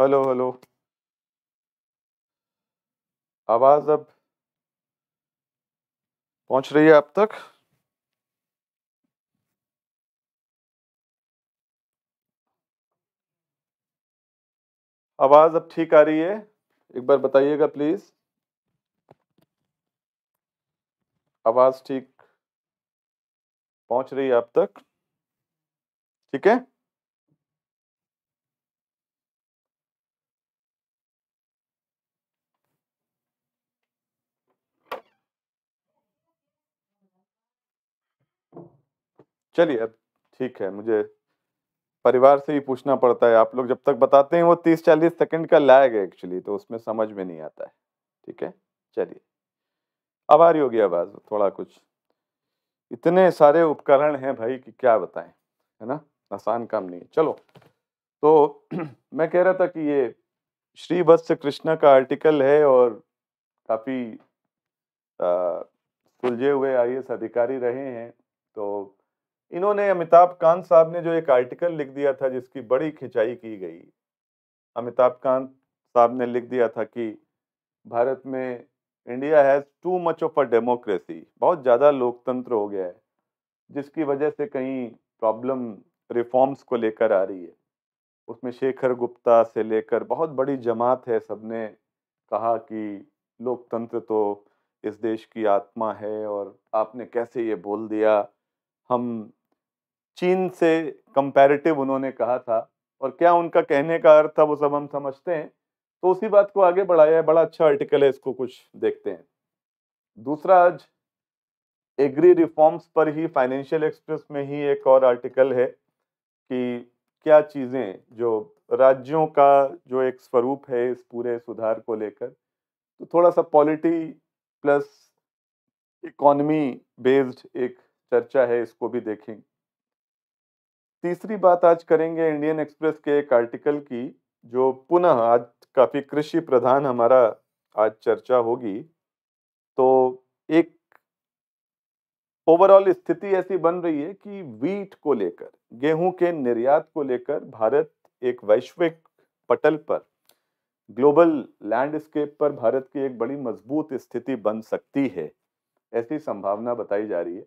hello hello आवाज अब पहुंच रही है आप तक आवाज अब ठीक आ रही है एक बार बताइएगा प्लीज आवाज ठीक पहुंच रही है आप तक ठीक है चलिए अब ठीक है मुझे परिवार से ही पूछना पड़ता है आप लोग जब तक बताते हैं वो तीस चालीस सेकंड का लैग है एक्चुअली तो उसमें समझ में नहीं आता है ठीक है चलिए अब आ रही होगी आवाज़ थोड़ा कुछ इतने सारे उपकरण हैं भाई कि क्या बताएं है ना आसान काम नहीं है चलो तो मैं कह रहा था कि ये श्री भत्स कृष्णा का आर्टिकल है और काफ़ी सुलझे हुए आई अधिकारी रहे हैं तो इन्होंने अमिताभ कांत साहब ने जो एक आर्टिकल लिख दिया था जिसकी बड़ी खिंचाई की गई अमिताभ कांत साहब ने लिख दिया था कि भारत में India has too much of a democracy बहुत ज़्यादा लोकतंत्र हो गया है जिसकी वजह से कहीं प्रॉब्लम रिफॉर्म्स को लेकर आ रही है उसमें शेखर गुप्ता से लेकर बहुत बड़ी जमात है सबने कहा कि लोकतंत्र तो इस देश की आत्मा है और आपने कैसे ये बोल दिया हम चीन से कंपैरेटिव उन्होंने कहा था और क्या उनका कहने का अर्थ था वो सब हम समझते हैं तो उसी बात को आगे बढ़ाया है बड़ा अच्छा आर्टिकल है इसको कुछ देखते हैं दूसरा आज एग्री रिफॉर्म्स पर ही फाइनेंशियल एक्सप्रेस में ही एक और आर्टिकल है कि क्या चीज़ें जो राज्यों का जो एक स्वरूप है इस पूरे सुधार को लेकर तो थोड़ा सा पॉलिटी प्लस इकोनमी बेस्ड एक चर्चा है इसको भी देखेंगे तीसरी बात आज करेंगे इंडियन एक्सप्रेस के एक आर्टिकल की जो पुनः आज काफ़ी कृषि प्रधान हमारा आज चर्चा होगी तो एक ओवरऑल स्थिति ऐसी बन रही है कि वीट को लेकर गेहूं के निर्यात को लेकर भारत एक वैश्विक पटल पर ग्लोबल लैंडस्केप पर भारत की एक बड़ी मजबूत स्थिति बन सकती है ऐसी संभावना बताई जा रही है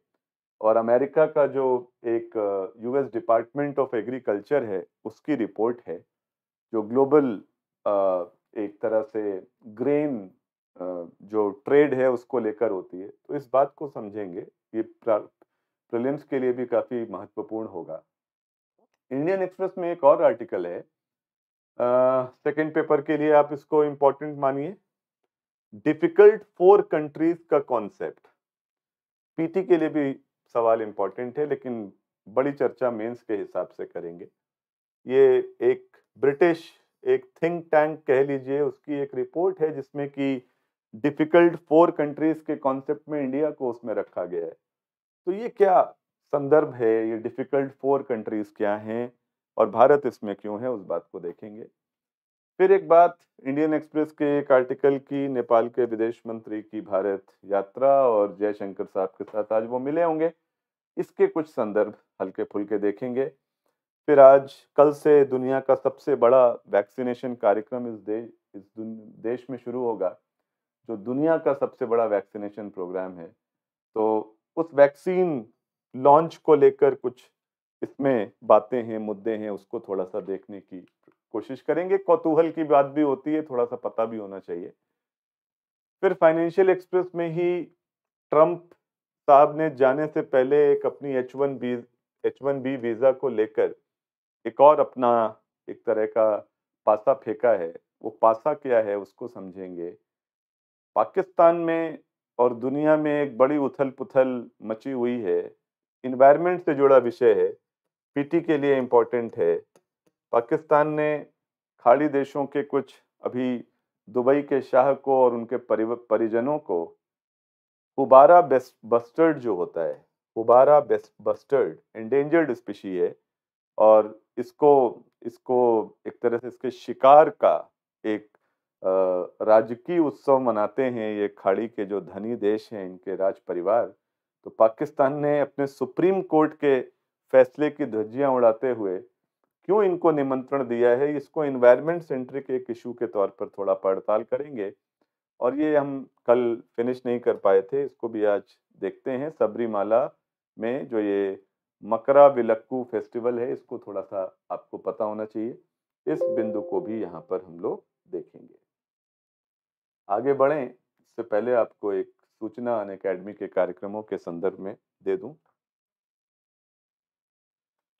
और अमेरिका का जो एक यूएस डिपार्टमेंट ऑफ एग्रीकल्चर है उसकी रिपोर्ट है जो ग्लोबल एक तरह से ग्रेन जो ट्रेड है उसको लेकर होती है तो इस बात को समझेंगे ये प्रिलिम्स के लिए भी काफ़ी महत्वपूर्ण होगा इंडियन एक्सप्रेस में एक और आर्टिकल है सेकेंड पेपर के लिए आप इसको इम्पोर्टेंट मानिए डिफिकल्ट फोर कंट्रीज का कॉन्सेप्ट पीटी के लिए भी सवाल इम्पॉर्टेंट है लेकिन बड़ी चर्चा मेंस के हिसाब से करेंगे ये एक ब्रिटिश एक थिंक टैंक कह लीजिए उसकी एक रिपोर्ट है जिसमें कि डिफ़िकल्ट फोर कंट्रीज़ के कॉन्सेप्ट में इंडिया को उसमें रखा गया है तो ये क्या संदर्भ है ये डिफ़िकल्ट फोर कंट्रीज़ क्या हैं और भारत इसमें क्यों है उस बात को देखेंगे फिर एक बात इंडियन एक्सप्रेस के एक आर्टिकल की नेपाल के विदेश मंत्री की भारत यात्रा और जयशंकर साहब के साथ आज वो मिले होंगे इसके कुछ संदर्भ हल्के फुलके देखेंगे फिर आज कल से दुनिया का सबसे बड़ा वैक्सीनेशन कार्यक्रम इस देश इस देश में शुरू होगा जो दुनिया का सबसे बड़ा वैक्सीनेशन प्रोग्राम है तो उस वैक्सीन लॉन्च को लेकर कुछ इसमें बातें हैं मुद्दे हैं उसको थोड़ा सा देखने की कोशिश करेंगे कौतूहल की बात भी होती है थोड़ा सा पता भी होना चाहिए फिर फाइनेंशियल एक्सप्रेस में ही ट्रंप साहब ने जाने से पहले एक अपनी H one B H one B visa को लेकर एक और अपना एक तरह का पासा फेंका है वो पासा क्या है उसको समझेंगे पाकिस्तान में और दुनिया में एक बड़ी उथल पुथल मची हुई है इन्वायरमेंट से जुड़ा विषय है पीटी के लिए इम्पोर्टेंट है पाकिस्तान ने खाड़ी देशों के कुछ अभी दुबई के शाह को और उनके परिजनों को हुबारा बस्टर्ड जो होता है हुबारा बस्टर्ड एंडेंजर्ड स्पीशी है और इसको इसको एक तरह से इसके शिकार का एक राजकीय उत्सव मनाते हैं ये खाड़ी के जो धनी देश हैं इनके राज परिवार तो पाकिस्तान ने अपने सुप्रीम कोर्ट के फैसले की धज्जियां उड़ाते हुए क्यों इनको निमंत्रण दिया है इसको इन्वायरमेंट सेंट्रिक एक इशू के तौर पर थोड़ा पड़ताल करेंगे और ये हम कल फिनिश नहीं कर पाए थे इसको भी आज देखते हैं सबरीमाला में जो ये मकरा विलक्कू फेस्टिवल है इसको थोड़ा सा आपको पता होना चाहिए इस बिंदु को भी यहाँ पर हम लोग देखेंगे आगे बढ़ें इससे पहले आपको एक सूचना अन अकेडमी के कार्यक्रमों के संदर्भ में दे दूं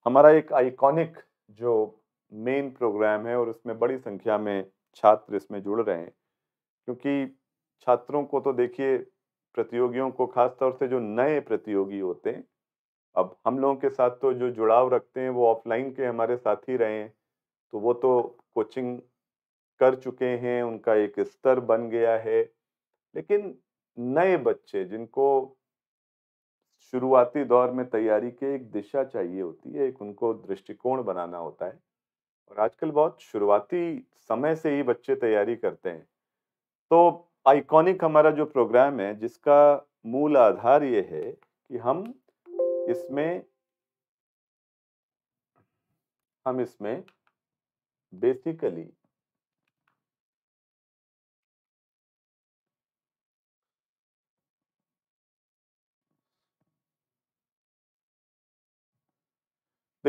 हमारा एक आइकॉनिक जो मेन प्रोग्राम है और उसमें बड़ी संख्या में छात्र इसमें जुड़ रहे हैं क्योंकि छात्रों को तो देखिए प्रतियोगियों को खास तौर से जो नए प्रतियोगी होते हैं अब हम लोगों के साथ तो जो जुड़ाव रखते हैं वो ऑफलाइन के हमारे साथ ही रहे हैं तो वो तो कोचिंग कर चुके हैं उनका एक स्तर बन गया है लेकिन नए बच्चे जिनको शुरुआती दौर में तैयारी के एक दिशा चाहिए होती है एक उनको दृष्टिकोण बनाना होता है और आजकल बहुत शुरुआती समय से ही बच्चे तैयारी करते हैं तो आइकॉनिक हमारा जो प्रोग्राम है जिसका मूल आधार ये है कि हम इसमें हम इसमें बेसिकली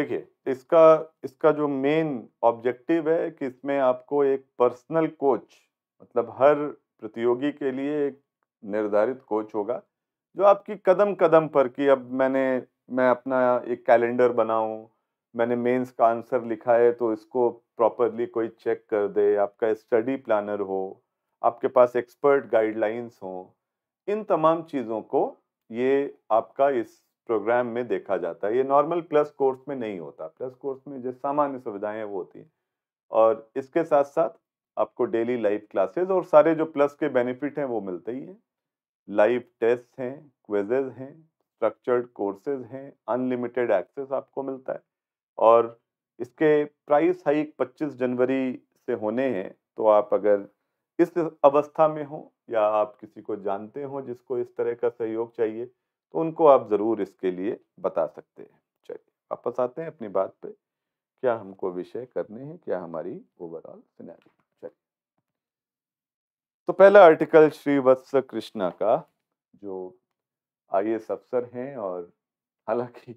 देखिए इसका इसका जो मेन ऑब्जेक्टिव है कि इसमें आपको एक पर्सनल कोच मतलब हर प्रतियोगी के लिए एक निर्धारित कोच होगा जो आपकी कदम कदम पर कि अब मैंने मैं अपना एक कैलेंडर बनाऊं मैंने मेंस का आंसर लिखा है तो इसको प्रॉपरली कोई चेक कर दे आपका स्टडी प्लानर हो आपके पास एक्सपर्ट गाइडलाइंस हो इन तमाम चीज़ों को ये आपका इस प्रोग्राम में देखा जाता है ये नॉर्मल प्लस कोर्स में नहीं होता प्लस कोर्स में जो सामान्य सुविधाएं हैं वो होती हैं और इसके साथ साथ आपको डेली लाइव क्लासेस और सारे जो प्लस के बेनिफिट हैं वो मिलते ही हैं लाइव टेस्ट हैं क्वेजेज हैं स्ट्रक्चर्ड कोर्सेज हैं अनलिमिटेड एक्सेस आपको मिलता है और इसके प्राइस हाइक 25 जनवरी से होने हैं तो आप अगर इस अवस्था में हो या आप किसी को जानते हो जिसको इस तरह का सहयोग चाहिए तो उनको आप ज़रूर इसके लिए बता सकते हैं चलिए वापस आते हैं अपनी बात पे क्या हमको विषय करने हैं क्या हमारी ओवरऑल सिनेरियो चलिए तो पहला आर्टिकल श्री वत्स कृष्णा का जो आई अफसर हैं और हालांकि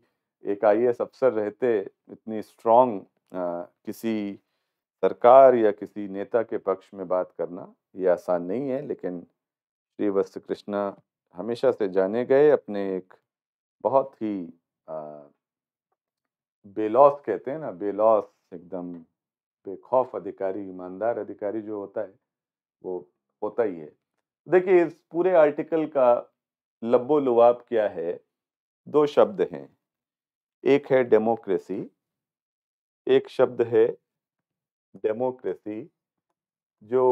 एक आई अफसर रहते इतनी स्ट्रॉन्ग किसी सरकार या किसी नेता के पक्ष में बात करना ये आसान नहीं है लेकिन श्री वत्स कृष्णा हमेशा से जाने गए अपने एक बहुत ही बेलॉस कहते हैं ना बेलॉस एकदम बेखौफ अधिकारी ईमानदार अधिकारी जो होता है वो होता ही है देखिए इस पूरे आर्टिकल का लब्बो लुवाब क्या है दो शब्द हैं एक है डेमोक्रेसी एक शब्द है डेमोक्रेसी जो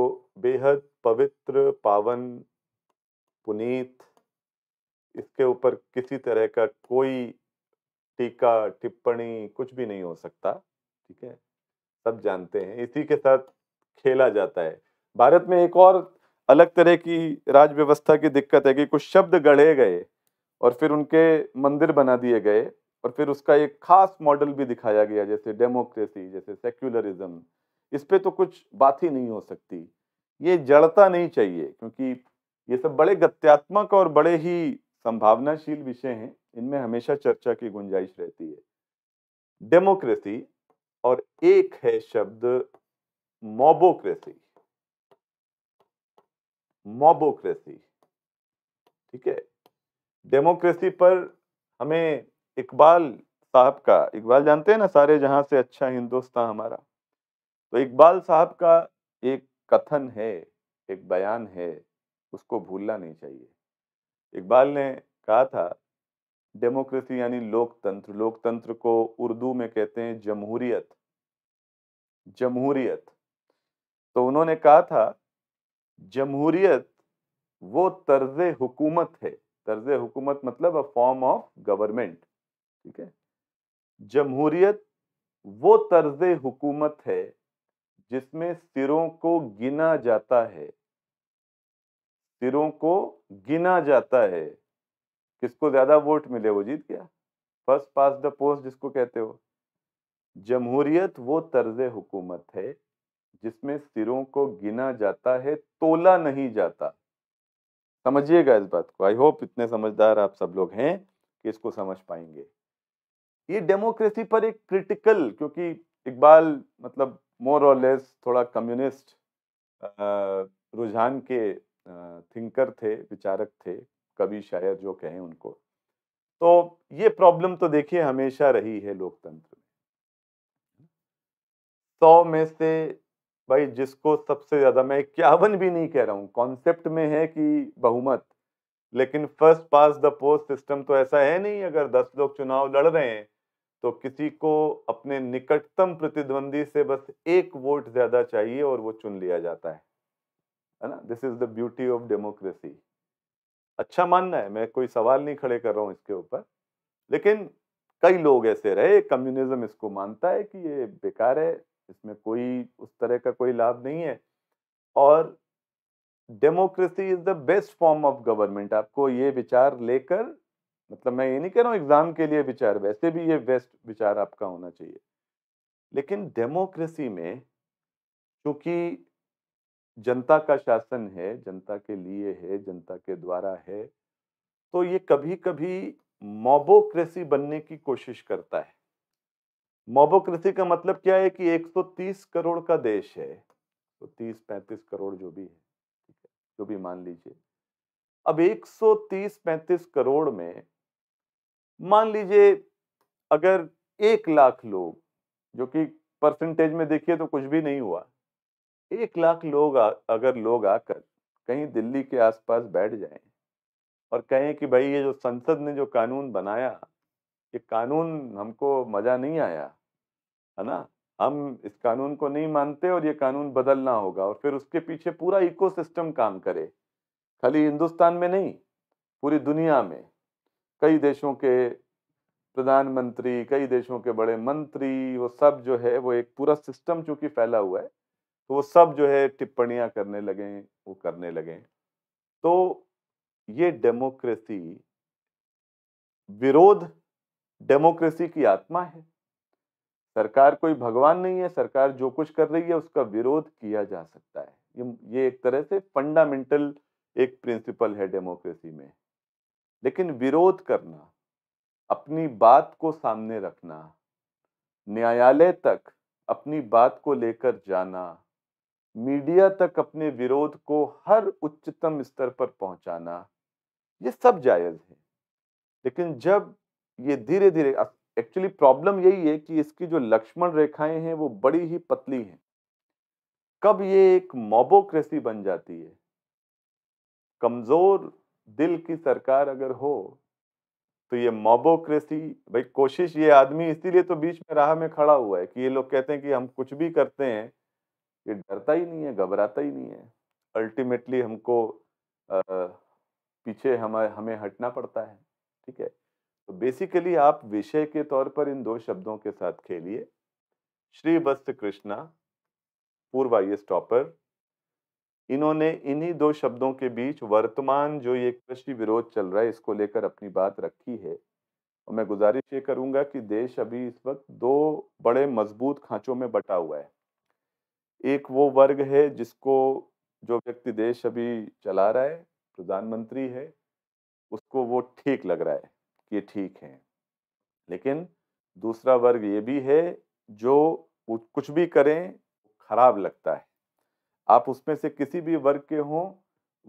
बेहद पवित्र पावन पुनीत इसके ऊपर किसी तरह का कोई टीका टिप्पणी कुछ भी नहीं हो सकता ठीक है सब जानते हैं इसी के साथ खेला जाता है भारत में एक और अलग तरह की राज व्यवस्था की दिक्कत है कि कुछ शब्द गढ़े गए और फिर उनके मंदिर बना दिए गए और फिर उसका एक खास मॉडल भी दिखाया गया जैसे डेमोक्रेसी जैसे सेक्युलरिज्म इस पर तो कुछ बात ही नहीं हो सकती ये जड़ता नहीं चाहिए क्योंकि ये सब बड़े गत्यात्मक और बड़े ही संभावनाशील विषय हैं इनमें हमेशा चर्चा की गुंजाइश रहती है डेमोक्रेसी और एक है शब्द मोबोक्रेसी मोबोक्रेसी ठीक है डेमोक्रेसी पर हमें इकबाल साहब का इकबाल जानते हैं ना सारे जहां से अच्छा हिंदुस्तान हमारा तो इकबाल साहब का एक कथन है एक बयान है उसको भूलना नहीं चाहिए इकबाल ने कहा था डेमोक्रेसी यानी लोकतंत्र लोकतंत्र को उर्दू में कहते हैं जमहूरियत जमहूरियत तो उन्होंने कहा था जमहूरियत वो तर्ज हुकूमत है तर्ज हुकूमत मतलब अ फॉर्म ऑफ गवर्नमेंट ठीक है जमहूरियत वो तर्ज हुकूमत है जिसमें सिरों को गिना जाता है सिरों को गिना जाता है किसको ज़्यादा वोट मिले वो जीत गया फर्स्ट पास द पोस्ट जिसको कहते हो जमहूरियत वो तर्ज हुकूमत है जिसमें सिरों को गिना जाता है तोला नहीं जाता समझिएगा इस बात को आई होप इतने समझदार आप सब लोग हैं कि इसको समझ पाएंगे ये डेमोक्रेसी पर एक क्रिटिकल क्योंकि इकबाल मतलब मोर और लेस थोड़ा कम्युनिस्ट रुझान के थिंकर थे विचारक थे कवि शायर जो कहें उनको तो ये प्रॉब्लम तो देखिए हमेशा रही है लोकतंत्र में सौ में से भाई जिसको सबसे ज्यादा मैं इक्यावन भी नहीं कह रहा हूँ कॉन्सेप्ट में है कि बहुमत लेकिन first past the post system तो ऐसा है नहीं अगर दस लोग चुनाव लड़ रहे हैं तो किसी को अपने निकटतम प्रतिद्वंदी से बस एक वोट ज्यादा चाहिए और वो चुन लिया जाता है है ना this is the beauty of democracy अच्छा मानना है मैं कोई सवाल नहीं खड़े कर रहा हूँ इसके ऊपर लेकिन कई लोग ऐसे रहे कम्युनिज्म इसको मानता है कि ये बेकार है इसमें कोई उस तरह का कोई लाभ नहीं है और democracy is the best form of government आपको ये विचार लेकर मतलब मैं ये नहीं कह रहा हूँ एग्जाम के लिए विचार वैसे भी ये बेस्ट विचार आपका होना चाहिए लेकिन डेमोक्रेसी में क्योंकि जनता का शासन है जनता के लिए है जनता के द्वारा है तो ये कभी कभी मोबोक्रेसी बनने की कोशिश करता है मोबोक्रेसी का मतलब क्या है कि 130 करोड़ का देश है तो 30 35 करोड़ जो भी है जो भी मान लीजिए अब 130 35 करोड़ में मान लीजिए अगर एक लाख लोग जो कि परसेंटेज में देखिए तो कुछ भी नहीं हुआ एक लाख लोग आ, अगर लोग आकर कहीं दिल्ली के आसपास बैठ जाएं और कहें कि भाई ये जो संसद ने जो कानून बनाया ये कानून हमको मज़ा नहीं आया है ना हम इस कानून को नहीं मानते और ये कानून बदलना होगा और फिर उसके पीछे पूरा इकोसिस्टम काम करे खाली हिंदुस्तान में नहीं पूरी दुनिया में कई देशों के प्रधानमंत्री कई देशों के बड़े मंत्री वो सब जो है वो एक पूरा सिस्टम चूंकि फैला हुआ है तो वो सब जो है टिप्पणियां करने लगे वो करने लगे तो ये डेमोक्रेसी विरोध डेमोक्रेसी की आत्मा है सरकार कोई भगवान नहीं है सरकार जो कुछ कर रही है उसका विरोध किया जा सकता है ये ये एक तरह से फंडामेंटल एक प्रिंसिपल है डेमोक्रेसी में लेकिन विरोध करना अपनी बात को सामने रखना न्यायालय तक अपनी बात को लेकर जाना मीडिया तक अपने विरोध को हर उच्चतम स्तर पर पहुंचाना ये सब जायज़ है लेकिन जब ये धीरे धीरे एक्चुअली प्रॉब्लम यही है कि इसकी जो लक्ष्मण रेखाएं हैं वो बड़ी ही पतली हैं कब ये एक मोबोक्रेसी बन जाती है कमज़ोर दिल की सरकार अगर हो तो ये मोबोक्रेसी भाई कोशिश ये आदमी इसीलिए तो बीच में राह में खड़ा हुआ है कि ये लोग कहते हैं कि हम कुछ भी करते हैं ये डरता ही नहीं है घबराता ही नहीं है अल्टीमेटली हमको आ, पीछे हम हमें हटना पड़ता है ठीक है तो बेसिकली आप विषय के तौर पर इन दो शब्दों के साथ खेलिए श्री वस्त कृष्णा पूर्व आई स्टॉपर इन्होंने इन्हीं दो शब्दों के बीच वर्तमान जो ये कृषि विरोध चल रहा है इसको लेकर अपनी बात रखी है और मैं गुजारिश ये करूंगा कि देश अभी इस वक्त दो बड़े मजबूत खांचों में बटा हुआ है एक वो वर्ग है जिसको जो व्यक्ति देश अभी चला रहा है प्रधानमंत्री है उसको वो ठीक लग रहा है कि ये ठीक है लेकिन दूसरा वर्ग ये भी है जो कुछ भी करें खराब लगता है आप उसमें से किसी भी वर्ग के हों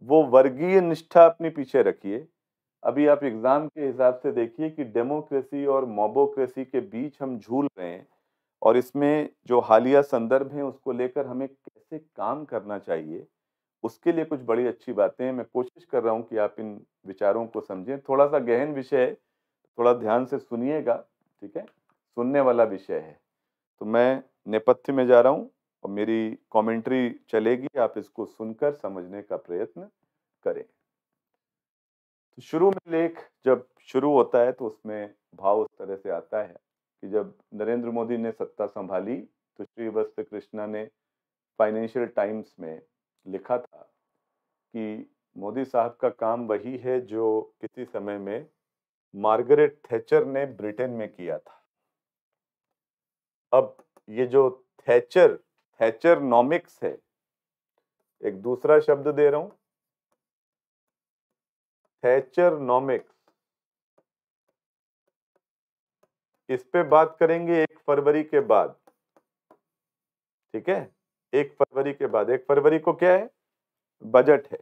वो वर्गीय निष्ठा अपने पीछे रखिए अभी आप एग्ज़ाम के हिसाब से देखिए कि डेमोक्रेसी और मोबोक्रेसी के बीच हम झूल रहे हैं और इसमें जो हालिया संदर्भ हैं उसको लेकर हमें कैसे काम करना चाहिए उसके लिए कुछ बड़ी अच्छी बातें मैं कोशिश कर रहा हूँ कि आप इन विचारों को समझें थोड़ा सा गहन विषय है थोड़ा ध्यान से सुनिएगा ठीक है सुनने वाला विषय है तो मैं नेपथ्य में जा रहा हूँ और मेरी कमेंट्री चलेगी आप इसको सुनकर समझने का प्रयत्न करें तो शुरू में लेख जब शुरू होता है तो उसमें भाव उस तरह से आता है कि जब नरेंद्र मोदी ने सत्ता संभाली तो श्री वस्त्र कृष्णा ने फाइनेंशियल टाइम्स में लिखा था कि मोदी साहब का काम वही है जो किसी समय में मार्गरेट थैचर ने ब्रिटेन में किया था अब ये जो थैचर थैचर नॉमिक्स है एक दूसरा शब्द दे रहा हूं थैचर नॉमिक्स इस पे बात करेंगे एक फरवरी के बाद ठीक है एक फरवरी के बाद एक फरवरी को क्या है बजट है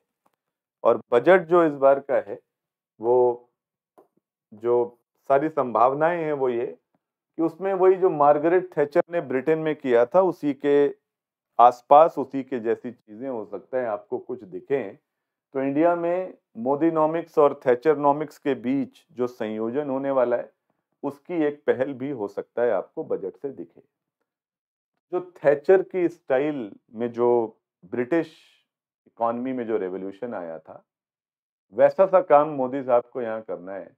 और बजट जो इस बार का है वो जो सारी संभावनाएं हैं वो ये कि उसमें वही जो मार्गरेट थैचर ने ब्रिटेन में किया था उसी के आसपास उसी के जैसी चीज़ें हो सकता है आपको कुछ दिखें तो इंडिया में मोदीनॉमिक्स और थैचरनॉमिक्स के बीच जो संयोजन होने वाला है उसकी एक पहल भी हो सकता है आपको बजट से दिखे जो थैचर की स्टाइल में जो ब्रिटिश इकॉनमी में जो रेवोल्यूशन आया था वैसा सा काम मोदी साहब को यहाँ करना है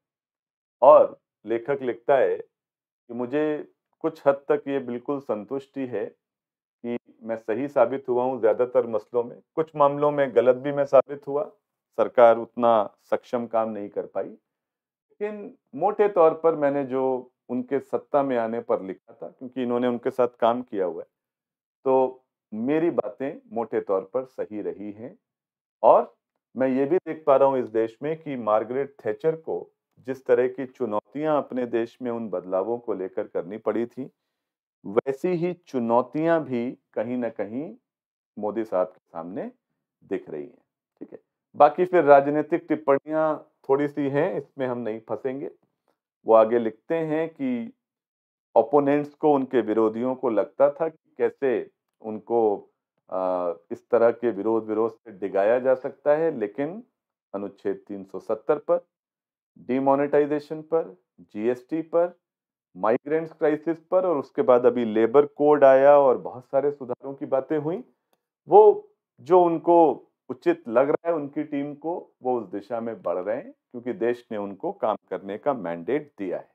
और लेखक लिखता है कि मुझे कुछ हद तक ये बिल्कुल संतुष्टि है कि मैं सही साबित हुआ हूँ ज़्यादातर मसलों में कुछ मामलों में गलत भी मैं साबित हुआ सरकार उतना सक्षम काम नहीं कर पाई लेकिन मोटे तौर पर मैंने जो उनके सत्ता में आने पर लिखा था क्योंकि इन्होंने उनके साथ काम किया हुआ है तो मेरी बातें मोटे तौर पर सही रही हैं और मैं ये भी देख पा रहा हूँ इस देश में कि मार्गरेट थैचर को जिस तरह की चुनौतियाँ अपने देश में उन बदलावों को लेकर करनी पड़ी थी वैसी ही चुनौतियाँ भी कहीं ना कहीं मोदी साहब के सामने दिख रही हैं ठीक है बाकी फिर राजनीतिक टिप्पणियाँ थोड़ी सी हैं इसमें हम नहीं फंसेंगे वो आगे लिखते हैं कि ओपोनेंट्स को उनके विरोधियों को लगता था कि कैसे उनको इस तरह के विरोध विरोध से डिगाया जा सकता है लेकिन अनुच्छेद 370 पर डिमोनेटाइजेशन पर जीएसटी पर माइग्रेंट्स क्राइसिस पर और उसके बाद अभी लेबर कोड आया और बहुत सारे सुधारों की बातें हुई वो जो उनको उचित लग रहा है उनकी टीम को वो उस दिशा में बढ़ रहे हैं क्योंकि देश ने उनको काम करने का मैंडेट दिया है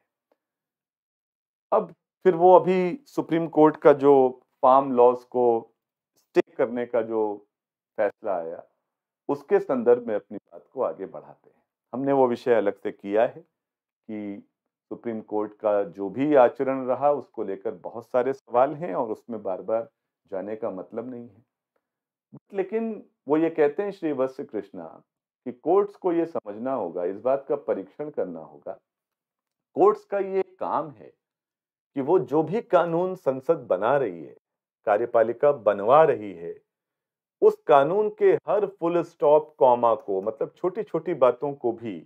अब फिर वो अभी सुप्रीम कोर्ट का जो फार्म लॉस को स्टे करने का जो फैसला आया उसके संदर्भ में अपनी बात को आगे बढ़ाते हैं हमने वो विषय अलग से किया है कि सुप्रीम कोर्ट का जो भी आचरण रहा उसको लेकर बहुत सारे सवाल हैं और उसमें बार बार जाने का मतलब नहीं है लेकिन वो ये कहते हैं श्री वत्स कृष्णा कि कोर्ट्स को ये समझना होगा इस बात का परीक्षण करना होगा कोर्ट्स का ये काम है कि वो जो भी कानून संसद बना रही है कार्यपालिका बनवा रही है उस कानून के हर फुल स्टॉप कॉमा को मतलब छोटी छोटी बातों को भी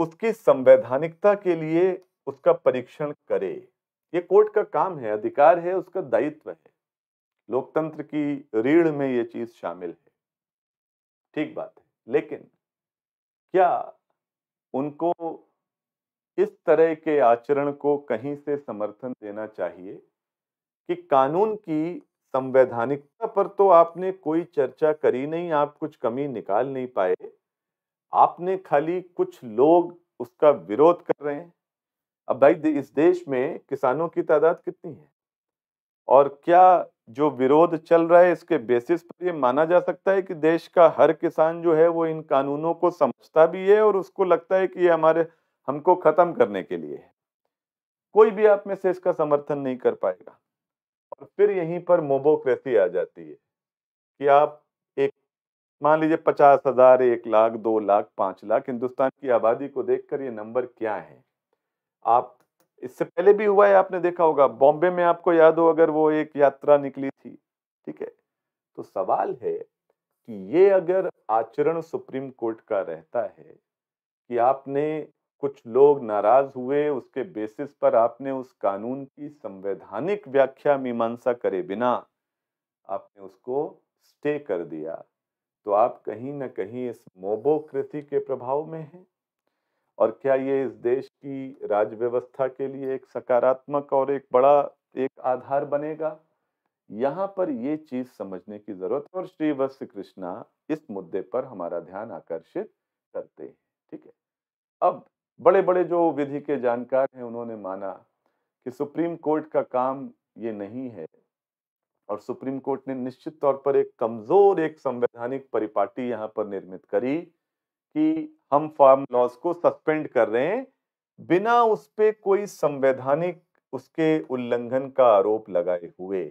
उसकी संवैधानिकता के लिए उसका परीक्षण करे ये कोर्ट का काम है अधिकार है उसका दायित्व है लोकतंत्र की रीढ़ में ये चीज शामिल है ठीक बात है लेकिन क्या उनको इस तरह के आचरण को कहीं से समर्थन देना चाहिए कि कानून की संवैधानिकता पर तो आपने कोई चर्चा करी नहीं आप कुछ कमी निकाल नहीं पाए आपने खाली कुछ लोग उसका विरोध कर रहे हैं अब भाई इस देश में किसानों की तादाद कितनी है और क्या जो विरोध चल रहा है इसके बेसिस पर यह माना जा सकता है कि देश का हर किसान जो है वो इन कानूनों को समझता भी है और उसको लगता है कि ये हमारे हमको ख़त्म करने के लिए है कोई भी आप में से इसका समर्थन नहीं कर पाएगा और फिर यहीं पर मोबोक्रेसी आ जाती है कि आप एक मान लीजिए पचास हज़ार एक लाख दो लाख पांच लाख हिंदुस्तान की आबादी को देखकर ये नंबर क्या है आप इससे पहले भी हुआ है आपने देखा होगा बॉम्बे में आपको याद हो अगर वो एक यात्रा निकली थी ठीक है तो सवाल है कि ये अगर आचरण सुप्रीम कोर्ट का रहता है कि आपने कुछ लोग नाराज हुए उसके बेसिस पर आपने उस कानून की संवैधानिक व्याख्या मीमांसा करे बिना आपने उसको स्टे कर दिया तो आप कहीं ना कहीं इस मोबोकृति के प्रभाव में हैं और क्या ये इस देश की राज्य व्यवस्था के लिए एक सकारात्मक और एक बड़ा एक आधार बनेगा यहाँ पर ये चीज समझने की जरूरत है और श्री वत्स्य कृष्णा इस मुद्दे पर हमारा ध्यान आकर्षित करते हैं ठीक है अब बड़े बड़े जो विधि के जानकार हैं उन्होंने माना कि सुप्रीम कोर्ट का काम ये नहीं है और सुप्रीम कोर्ट ने निश्चित तौर पर एक कमजोर एक संवैधानिक परिपाटी यहाँ पर निर्मित करी कि हम फार्म लॉज को सस्पेंड कर रहे हैं बिना उस पर कोई संवैधानिक उसके उल्लंघन का आरोप लगाए हुए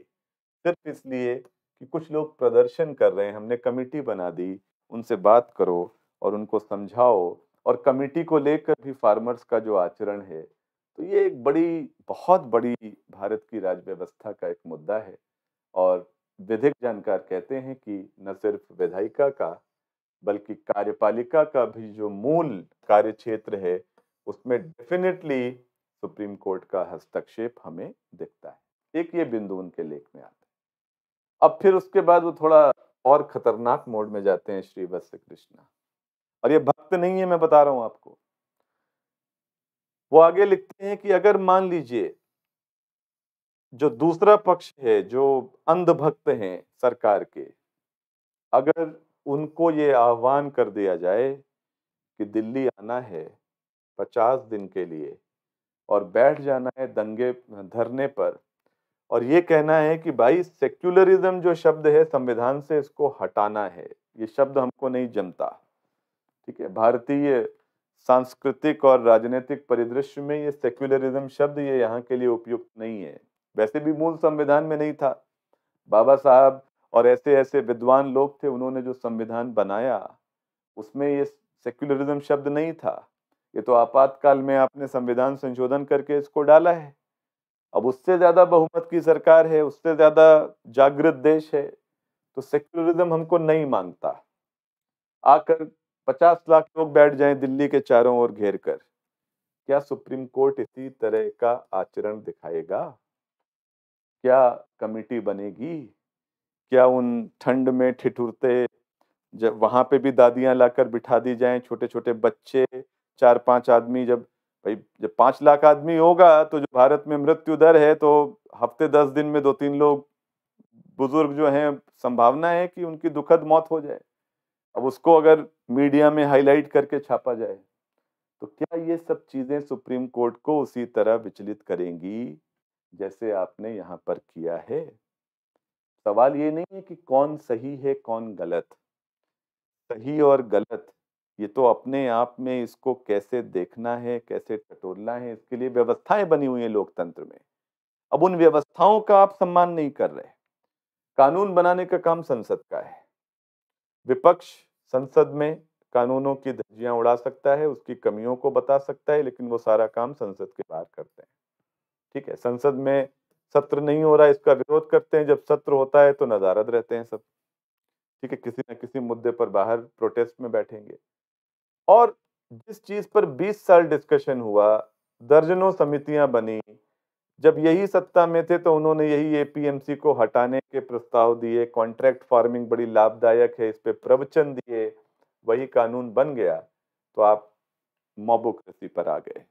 सिर्फ इसलिए कि कुछ लोग प्रदर्शन कर रहे हैं हमने कमेटी बना दी उनसे बात करो और उनको समझाओ और कमेटी को लेकर भी फार्मर्स का जो आचरण है तो ये एक बड़ी बहुत बड़ी भारत की राज्य व्यवस्था का एक मुद्दा है और विधिक जानकार कहते हैं कि न सिर्फ विधायिका का बल्कि कार्यपालिका का भी जो मूल कार्य क्षेत्र है उसमें डेफिनेटली सुप्रीम कोर्ट का हस्तक्षेप हमें दिखता है एक ये बिंदु उनके लेख में आता है अब फिर उसके बाद वो थोड़ा और खतरनाक मोड में जाते हैं श्री वत्स कृष्णा और ये भक्त नहीं है मैं बता रहा हूं आपको वो आगे लिखते हैं कि अगर मान लीजिए जो दूसरा पक्ष है जो अंधभक्त हैं सरकार के अगर उनको ये आह्वान कर दिया जाए कि दिल्ली आना है पचास दिन के लिए और बैठ जाना है दंगे धरने पर और ये कहना है कि भाई सेक्युलरिज्म जो शब्द है संविधान से इसको हटाना है ये शब्द हमको नहीं जमता ठीक है भारतीय सांस्कृतिक और राजनीतिक परिदृश्य में ये सेक्युलरिज्म शब्द ये यहाँ के लिए उपयुक्त नहीं है वैसे भी मूल संविधान में नहीं था बाबा साहब और ऐसे ऐसे विद्वान लोग थे उन्होंने जो संविधान बनाया उसमें ये सेक्युलरिज्म शब्द नहीं था ये तो आपातकाल में आपने संविधान संशोधन करके इसको डाला है अब उससे ज़्यादा बहुमत की सरकार है उससे ज़्यादा जागृत देश है तो सेक्युलरिज्म हमको नहीं मांगता आकर पचास लाख लोग बैठ जाएं दिल्ली के चारों ओर घेर कर क्या सुप्रीम कोर्ट इसी तरह का आचरण दिखाएगा क्या कमेटी बनेगी क्या उन ठंड में ठिठुरते जब वहाँ पे भी दादियाँ लाकर बिठा दी जाएं छोटे छोटे बच्चे चार पांच आदमी जब भाई जब पाँच लाख आदमी होगा तो जो भारत में मृत्यु दर है तो हफ्ते दस दिन में दो तीन लोग बुजुर्ग जो हैं संभावना है कि उनकी दुखद मौत हो जाए अब उसको अगर मीडिया में हाईलाइट करके छापा जाए तो क्या ये सब चीज़ें सुप्रीम कोर्ट को उसी तरह विचलित करेंगी जैसे आपने यहाँ पर किया है सवाल ये नहीं है कि कौन सही है कौन गलत सही और गलत ये तो अपने आप में इसको कैसे देखना है कैसे टटोलना है इसके लिए व्यवस्थाएं बनी हुई हैं लोकतंत्र में अब उन व्यवस्थाओं का आप सम्मान नहीं कर रहे कानून बनाने का काम संसद का है विपक्ष संसद में कानूनों की धज्जियां उड़ा सकता है उसकी कमियों को बता सकता है लेकिन वो सारा काम संसद के बाहर करते हैं ठीक है संसद में सत्र नहीं हो रहा इसका विरोध करते हैं जब सत्र होता है तो नजारत रहते हैं सब ठीक है किसी न किसी मुद्दे पर बाहर प्रोटेस्ट में बैठेंगे और जिस चीज पर 20 साल डिस्कशन हुआ दर्जनों समितियां बनी जब यही सत्ता में थे तो उन्होंने यही एपीएमसी को हटाने के प्रस्ताव दिए कॉन्ट्रैक्ट फार्मिंग बड़ी लाभदायक है इस पर प्रवचन दिए वही कानून बन गया तो आप मोबोक्रेसी पर आ गए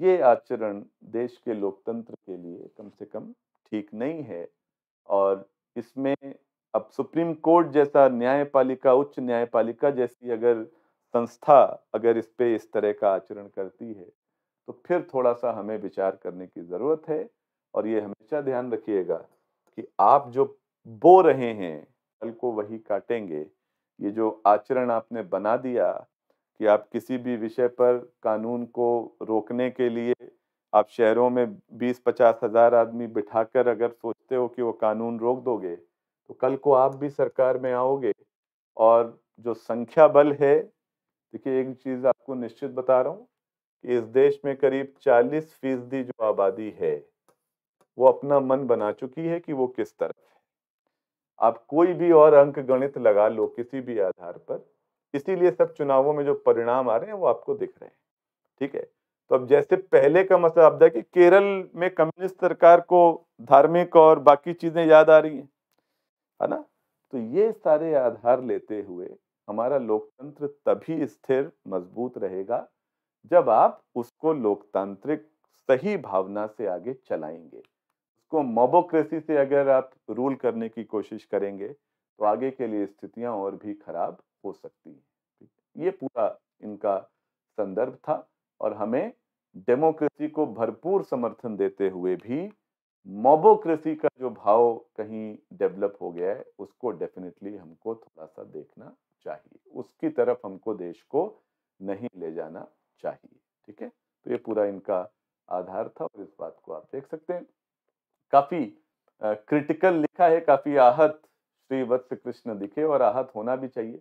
ये आचरण देश के लोकतंत्र के लिए कम से कम ठीक नहीं है और इसमें अब सुप्रीम कोर्ट जैसा न्यायपालिका उच्च न्यायपालिका जैसी अगर संस्था अगर इस पे इस तरह का आचरण करती है तो फिर थोड़ा सा हमें विचार करने की ज़रूरत है और ये हमेशा ध्यान रखिएगा कि आप जो बो रहे हैं कल को वही काटेंगे ये जो आचरण आपने बना दिया कि आप किसी भी विषय पर कानून को रोकने के लिए आप शहरों में बीस पचास हजार आदमी बिठाकर अगर सोचते हो कि वो कानून रोक दोगे तो कल को आप भी सरकार में आओगे और जो संख्या बल है देखिए एक चीज़ आपको निश्चित बता रहा हूँ कि इस देश में करीब 40 फीसदी जो आबादी है वो अपना मन बना चुकी है कि वो किस तरफ है आप कोई भी और अंक गणित लगा लो किसी भी आधार पर इसीलिए सब चुनावों में जो परिणाम आ रहे हैं वो आपको दिख रहे हैं ठीक है तो अब जैसे पहले का मसला मतलब आप देखिए केरल में कम्युनिस्ट सरकार को धार्मिक और बाकी चीजें याद आ रही हैं है ना तो ये सारे आधार लेते हुए हमारा लोकतंत्र तभी स्थिर मजबूत रहेगा जब आप उसको लोकतांत्रिक सही भावना से आगे चलाएंगे उसको मोबोक्रेसी से अगर आप रूल करने की कोशिश करेंगे तो आगे के लिए स्थितियां और भी खराब हो सकती है ये पूरा इनका संदर्भ था और हमें डेमोक्रेसी को भरपूर समर्थन देते हुए भी मोबोक्रेसी का जो भाव कहीं डेवलप हो गया है उसको डेफिनेटली हमको थोड़ा सा देखना चाहिए उसकी तरफ हमको देश को नहीं ले जाना चाहिए ठीक है तो ये पूरा इनका आधार था और इस बात को आप देख सकते हैं काफी क्रिटिकल लिखा है काफी आहत श्री वत्स कृष्ण दिखे और आहत होना भी चाहिए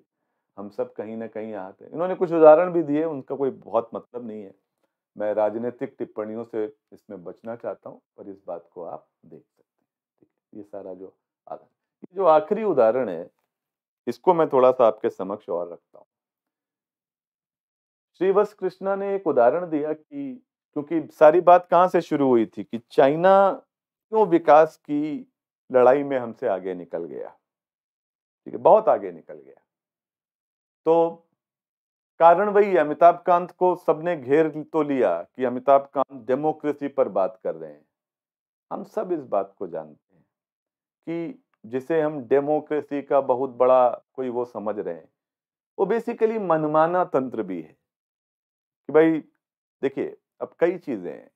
हम सब कहीं ना कहीं आते हैं इन्होंने कुछ उदाहरण भी दिए उनका कोई बहुत मतलब नहीं है मैं राजनीतिक टिप्पणियों से इसमें बचना चाहता हूँ पर इस बात को आप देख सकते हैं ये सारा जो आधार जो आखिरी उदाहरण है इसको मैं थोड़ा सा आपके समक्ष और रखता हूँ श्रीवत्स कृष्णा ने एक उदाहरण दिया कि क्योंकि सारी बात कहाँ से शुरू हुई थी कि चाइना क्यों विकास की लड़ाई में हमसे आगे निकल गया ठीक है बहुत आगे निकल गया तो कारण वही है अमिताभ कांत को सबने घेर तो लिया कि अमिताभ कांत डेमोक्रेसी पर बात कर रहे हैं हम सब इस बात को जानते हैं कि जिसे हम डेमोक्रेसी का बहुत बड़ा कोई वो समझ रहे हैं वो बेसिकली मनमाना तंत्र भी है कि भाई देखिए अब कई चीज़ें हैं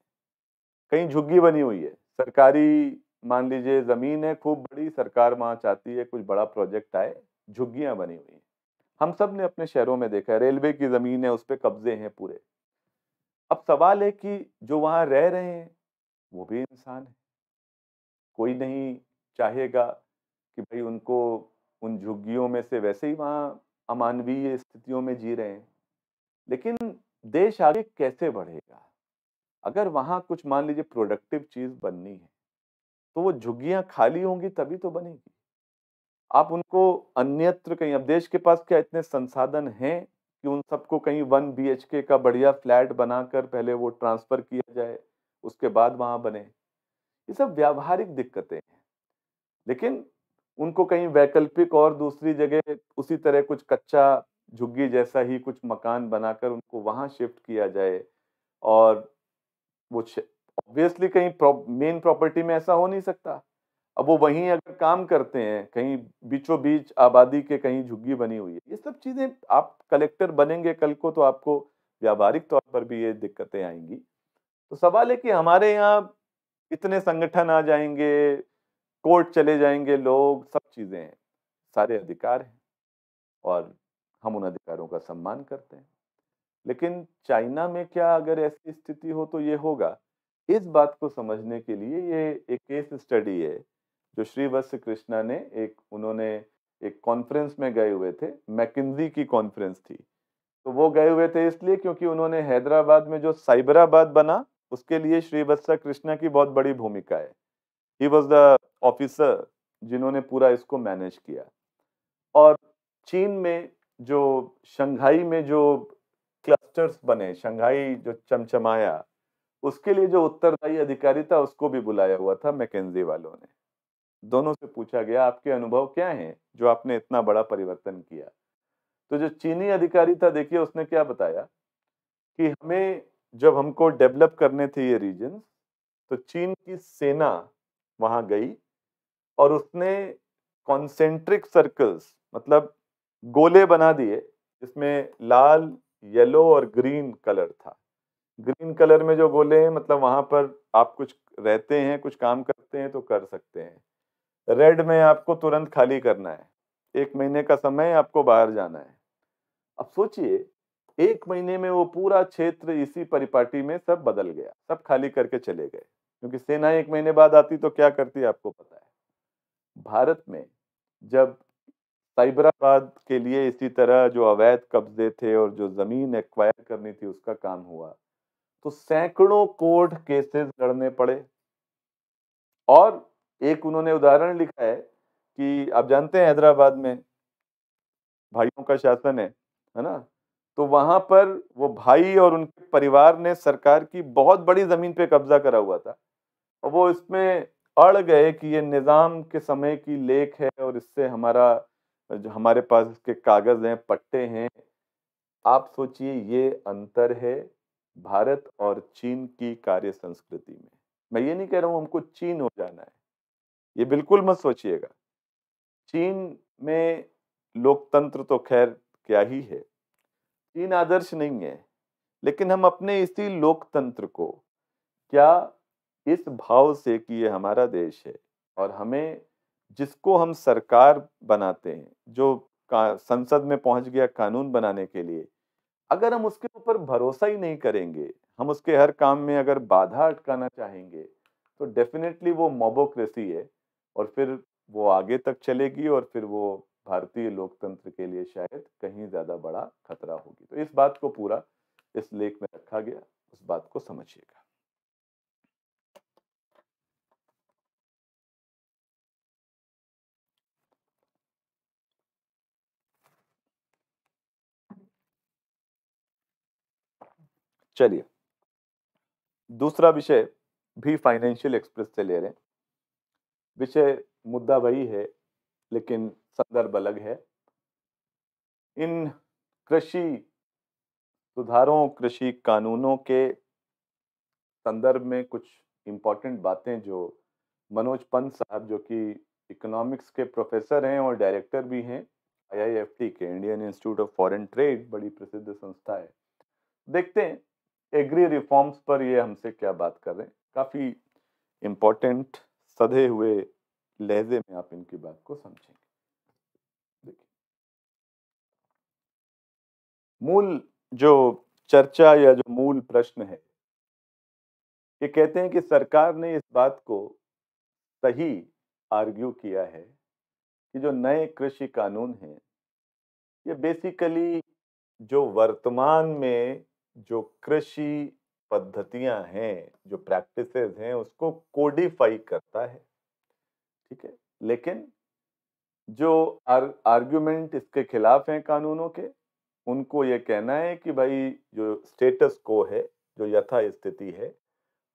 कहीं झुग्गी बनी हुई है सरकारी मान लीजिए ज़मीन है खूब बड़ी सरकार वहाँ चाहती है कुछ बड़ा प्रोजेक्ट आए झुग्गियाँ बनी हुई हैं हम सब ने अपने शहरों में देखा है रेलवे की ज़मीन है उस पर कब्जे हैं पूरे अब सवाल है कि जो वहाँ रह रहे हैं वो भी इंसान है कोई नहीं चाहेगा कि भाई उनको उन झुग्गियों में से वैसे ही वहाँ अमानवीय स्थितियों में जी रहे हैं लेकिन देश आगे कैसे बढ़ेगा अगर वहाँ कुछ मान लीजिए प्रोडक्टिव चीज़ बननी है तो वो झुग्गियाँ खाली होंगी तभी तो बनेगी आप उनको अन्यत्र कहीं अब देश के पास क्या इतने संसाधन हैं कि उन सबको कहीं वन बी का बढ़िया फ्लैट बनाकर पहले वो ट्रांसफ़र किया जाए उसके बाद वहाँ बने ये सब व्यावहारिक दिक्कतें हैं लेकिन उनको कहीं वैकल्पिक और दूसरी जगह उसी तरह कुछ कच्चा झुग्गी जैसा ही कुछ मकान बनाकर उनको वहाँ शिफ्ट किया जाए और वो ऑब्वियसली कहीं मेन प्रॉपर्टी में ऐसा हो नहीं सकता अब वो वहीं अगर काम करते हैं कहीं बीचों बीच आबादी के कहीं झुग्गी बनी हुई है ये सब चीज़ें आप कलेक्टर बनेंगे कल को तो आपको व्यावहारिक तौर पर भी ये दिक्कतें आएंगी तो सवाल है कि हमारे यहाँ इतने संगठन आ जाएंगे कोर्ट चले जाएंगे लोग सब चीज़ें हैं सारे अधिकार हैं और हम उन अधिकारों का सम्मान करते हैं लेकिन चाइना में क्या अगर ऐसी स्थिति हो तो ये होगा इस बात को समझने के लिए ये एक केस स्टडी है जो श्री वत्स कृष्णा ने एक उन्होंने एक कॉन्फ्रेंस में गए हुए थे मैकिन्जी की कॉन्फ्रेंस थी तो वो गए हुए थे इसलिए क्योंकि उन्होंने हैदराबाद में जो साइबराबाद बना उसके लिए श्री कृष्णा की बहुत बड़ी भूमिका है ही वॉज द ऑफिसर जिन्होंने पूरा इसको मैनेज किया और चीन में जो शंघाई में जो क्लस्टर्स बने शंघाई जो चमचमाया उसके लिए जो उत्तरदायी अधिकारी था उसको भी बुलाया हुआ था मैकेजी वालों ने दोनों से पूछा गया आपके अनुभव क्या हैं जो आपने इतना बड़ा परिवर्तन किया तो जो चीनी अधिकारी था देखिए उसने क्या बताया कि हमें जब हमको डेवलप करने थे ये रीजन तो चीन की सेना वहाँ गई और उसने कॉन्सेंट्रिक सर्कल्स मतलब गोले बना दिए जिसमें लाल येलो और ग्रीन कलर था ग्रीन कलर में जो गोले हैं मतलब वहाँ पर आप कुछ रहते हैं कुछ काम करते हैं तो कर सकते हैं रेड में आपको तुरंत खाली करना है एक महीने का समय आपको बाहर जाना है अब सोचिए एक महीने में वो पूरा क्षेत्र इसी परिपाटी में सब बदल गया सब खाली करके चले गए क्योंकि सेना एक महीने बाद आती तो क्या करती आपको पता है भारत में जब साइबराबाद के लिए इसी तरह जो अवैध कब्जे थे और जो जमीन एक्वायर करनी थी उसका काम हुआ तो सैकड़ों कोर्ट केसेस लड़ने पड़े और एक उन्होंने उदाहरण लिखा है कि आप जानते हैं हैदराबाद में भाइयों का शासन है है ना तो वहाँ पर वो भाई और उनके परिवार ने सरकार की बहुत बड़ी ज़मीन पे कब्जा करा हुआ था और वो इसमें अड़ गए कि ये निज़ाम के समय की लेख है और इससे हमारा जो हमारे पास इसके कागज़ हैं पट्टे हैं आप सोचिए ये अंतर है भारत और चीन की कार्य संस्कृति में मैं ये नहीं कह रहा हूँ हमको चीन हो जाना है ये बिल्कुल मत सोचिएगा चीन में लोकतंत्र तो खैर क्या ही है चीन आदर्श नहीं है लेकिन हम अपने इसी लोकतंत्र को क्या इस भाव से कि ये हमारा देश है और हमें जिसको हम सरकार बनाते हैं जो संसद में पहुंच गया कानून बनाने के लिए अगर हम उसके ऊपर भरोसा ही नहीं करेंगे हम उसके हर काम में अगर बाधा अटकाना चाहेंगे तो डेफिनेटली वो मोबोक्रेसी है और फिर वो आगे तक चलेगी और फिर वो भारतीय लोकतंत्र के लिए शायद कहीं ज़्यादा बड़ा खतरा होगी तो इस बात को पूरा इस लेख में रखा गया उस बात को समझिएगा चलिए दूसरा विषय भी फाइनेंशियल एक्सप्रेस से ले रहे हैं विषय मुद्दा वही है लेकिन संदर्भ अलग है इन कृषि सुधारों कृषि कानूनों के संदर्भ में कुछ इम्पॉर्टेंट बातें जो मनोज पंत साहब जो कि इकोनॉमिक्स के प्रोफेसर हैं और डायरेक्टर भी हैं आईआईएफटी के Indian Institute of Foreign Trade बड़ी प्रसिद्ध संस्था है देखते हैं एग्री रिफॉर्म्स पर ये हमसे क्या बात कर रहे हैं काफ़ी इम्पोर्टेंट सधे हुए लहजे में आप इनकी बात को समझेंगे देखिए मूल जो चर्चा या जो मूल प्रश्न है ये कहते हैं कि सरकार ने इस बात को सही आर्ग्यू किया है कि जो नए कृषि कानून हैं ये बेसिकली जो वर्तमान में जो कृषि पद्धतियां हैं जो प्रैक्टिसेस हैं उसको कोडिफाई करता है ठीक है लेकिन जो आर, आर्ग्यूमेंट इसके खिलाफ हैं कानूनों के उनको ये कहना है कि भाई जो स्टेटस को है जो यथा स्थिति है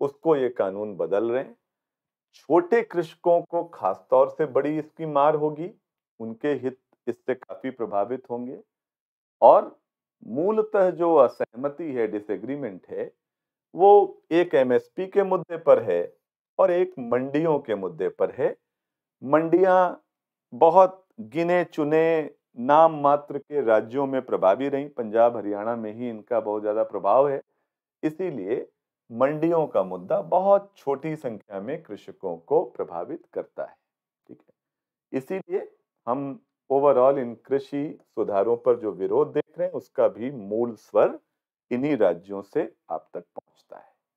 उसको ये कानून बदल रहे हैं छोटे कृषकों को खासतौर से बड़ी इसकी मार होगी उनके हित इससे काफ़ी प्रभावित होंगे और मूलतः जो असहमति है डिसएग्रीमेंट है वो एक एमएसपी के मुद्दे पर है और एक मंडियों के मुद्दे पर है मंडियां बहुत गिने चुने नाम मात्र के राज्यों में प्रभावी रहीं पंजाब हरियाणा में ही इनका बहुत ज़्यादा प्रभाव है इसीलिए मंडियों का मुद्दा बहुत छोटी संख्या में कृषकों को प्रभावित करता है ठीक है इसीलिए हम ओवरऑल इन कृषि सुधारों पर जो विरोध देख रहे हैं उसका भी मूल स्वर इन्हीं राज्यों से आप तक